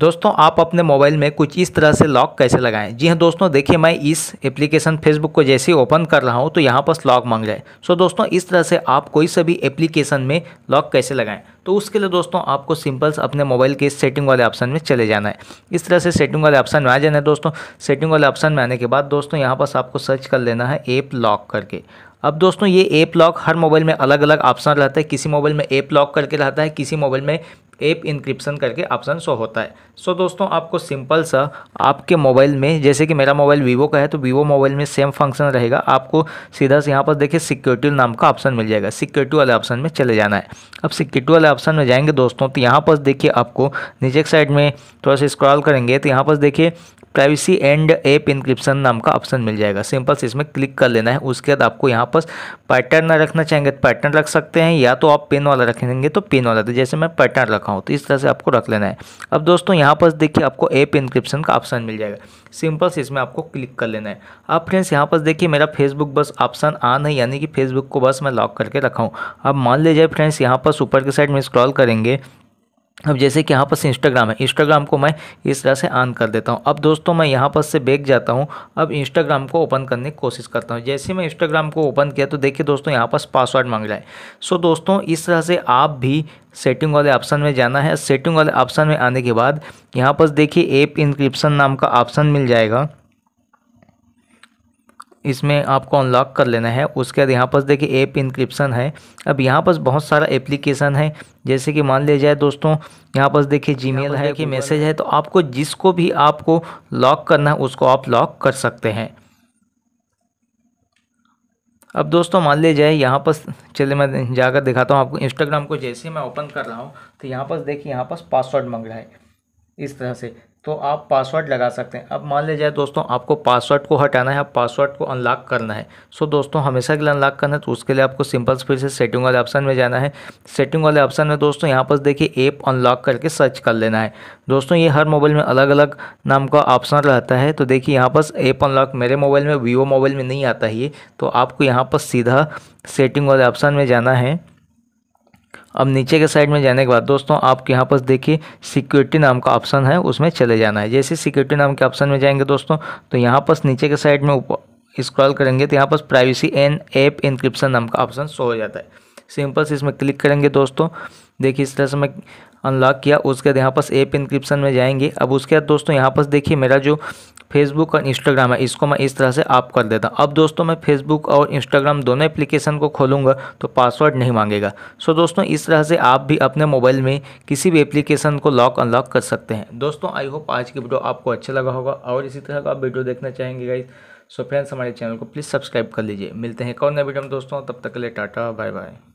दोस्तों आप अपने मोबाइल में कुछ इस तरह से लॉक कैसे लगाएं जी हाँ दोस्तों देखिए मैं इस एप्लीकेशन फेसबुक को जैसे ही ओपन कर रहा हूँ तो यहाँ पर लॉक मांग रहा है सो दोस्तों इस तरह से आप कोई सभी एप्लीकेशन में लॉक कैसे लगाएं तो उसके लिए दोस्तों आपको सिंपल्स अपने मोबाइल के सेटिंग वाले ऑप्शन में चले जाना है इस तरह से सेटिंग वाले ऑप्शन में आ जाना है दोस्तों सेटिंग वाले ऑप्शन में आने के बाद दोस्तों यहाँ पर आपको सर्च कर लेना है ऐप लॉक करके अब दोस्तों ये एप लॉक हर मोबाइल में अलग अलग ऑप्शन रहता है किसी मोबाइल में एप लॉक करके रहता है किसी मोबाइल में एप इंक्रिप्शन करके ऑप्शन शो होता है सो दोस्तों आपको सिंपल सा आपके मोबाइल में जैसे कि मेरा मोबाइल वीवो का है तो वीवो मोबाइल में सेम फंक्शन रहेगा आपको सीधा से यहाँ पर देखिए सिक्योरिटी नाम का ऑप्शन मिल जाएगा सिक्योरिटी वाले ऑप्शन में चले जाना है अब सिक्योरिटी वाले ऑप्शन में जाएंगे दोस्तों तो यहाँ पर देखिए आपको नीचे साइड में थोड़ा सा स्क्रॉल करेंगे तो यहाँ पर देखिए प्राइवेसी एंड एप इंक्रिप्शन नाम का ऑप्शन मिल जाएगा सिंपल से इसमें क्लिक कर लेना है उसके बाद आपको यहाँ पर पैटर्न रखना चाहेंगे तो पैटर्न रख सकते हैं या तो आप पेन वाला रखेंगे तो पेन वाला तो जैसे मैं पैटर्न रखा हूँ तो इस तरह से आपको रख लेना है अब दोस्तों यहाँ पर देखिए आपको एप इंक्रिप्शन का ऑप्शन मिल जाएगा सिंपल से इसमें आपको क्लिक कर लेना है अब फ्रेंड्स यहाँ पर देखिए मेरा फेसबुक बस ऑप्शन ऑन है यानी कि फेसबुक को बस मैं लॉक करके रखा हूँ अब मान लीजिए फ्रेंड्स यहाँ पर ऊपर की साइड में स्क्रॉल करेंगे अब जैसे कि यहाँ पर इंस्टाग्राम है इंस्टाग्राम को मैं इस तरह से ऑन कर देता हूँ अब दोस्तों मैं यहाँ पर से बैग जाता हूँ अब इंस्टाग्राम को ओपन करने की कोशिश करता हूँ जैसे मैं इंस्टाग्राम को ओपन किया तो देखिए दोस्तों यहाँ पर पासवर्ड मांग रहा है सो दोस्तों इस तरह से आप भी सेटिंग वाले ऑप्शन में जाना है सेटिंग वाले ऑप्शन में आने के बाद यहाँ पर देखिए एप इंक्रिप्शन नाम का ऑप्शन मिल जाएगा इसमें आपको अनलॉक कर लेना है उसके बाद यहाँ पर देखिए ऐप इंक्रिप्शन है अब यहाँ पर बहुत सारा एप्लीकेशन है जैसे कि मान लिया जाए दोस्तों यहाँ पर देखिए जीमेल है कि मैसेज है तो आपको जिसको भी आपको लॉक करना है उसको आप लॉक कर सकते हैं अब दोस्तों मान लिया जाए यहाँ पर चलिए मैं जाकर दिखाता हूँ आपको इंस्टाग्राम को जैसे मैं ओपन कर रहा हूँ तो यहाँ पर देखिए यहाँ पर पासवर्ड मंग रहा है इस तरह से तो आप पासवर्ड लगा सकते हैं अब मान जाए दोस्तों आपको पासवर्ड को हटाना है आप पासवर्ड को अनलॉक करना है सो दोस्तों हमेशा के लिए अनलॉक करना है तो उसके लिए आपको सिंपल फिर से सेटिंग वाले ऑप्शन में जाना है सेटिंग वाले ऑप्शन में दोस्तों यहाँ पर देखिए ऐप अनलॉक करके सर्च कर लेना है दोस्तों ये हर मोबाइल में अलग अलग नाम का ऑप्शन रहता है तो देखिए यहाँ पर ऐप अनलॉक मेरे मोबाइल में वीवो मोबाइल में नहीं आता ये तो आपको यहाँ पर सीधा सेटिंग वाले ऑप्शन में जाना है अब नीचे के साइड में जाने के बाद दोस्तों आप यहाँ पर देखिए सिक्योरिटी नाम का ऑप्शन है उसमें चले जाना है जैसे सिक्योरिटी नाम के ऑप्शन में जाएंगे दोस्तों तो यहाँ पर नीचे के साइड में स्क्रॉल करेंगे तो यहाँ पर प्राइवेसी एन ऐप इनक्रिप्शन नाम का ऑप्शन शो हो जाता है सिंपल से इसमें क्लिक करेंगे दोस्तों देखिए इस तरह से मैं अनलॉक किया उसके बाद यहाँ पास एप इंक्रिप्शन में जाएंगे अब उसके बाद दोस्तों यहाँ पास देखिए मेरा जो फेसबुक और इंस्टाग्राम है इसको मैं इस तरह से आप कर देता हूँ अब दोस्तों मैं फेसबुक और इंस्टाग्राम दोनों एप्लीकेशन को खोलूँगा तो पासवर्ड नहीं मांगेगा सो दोस्तों इस तरह से आप भी अपने मोबाइल में किसी भी एप्लीकेशन को लॉक अनलॉक कर सकते हैं दोस्तों आई होप आज की वीडियो आपको अच्छा लगा होगा और इसी तरह का आप वीडियो देखना चाहेंगे गाइज सो फ्रेंड्स हमारे चैनल को प्लीज़ सब्सक्राइब कर लीजिए मिलते हैं एक और नए वीडियो में दोस्तों तब तक के लिए टाटा बाय बाय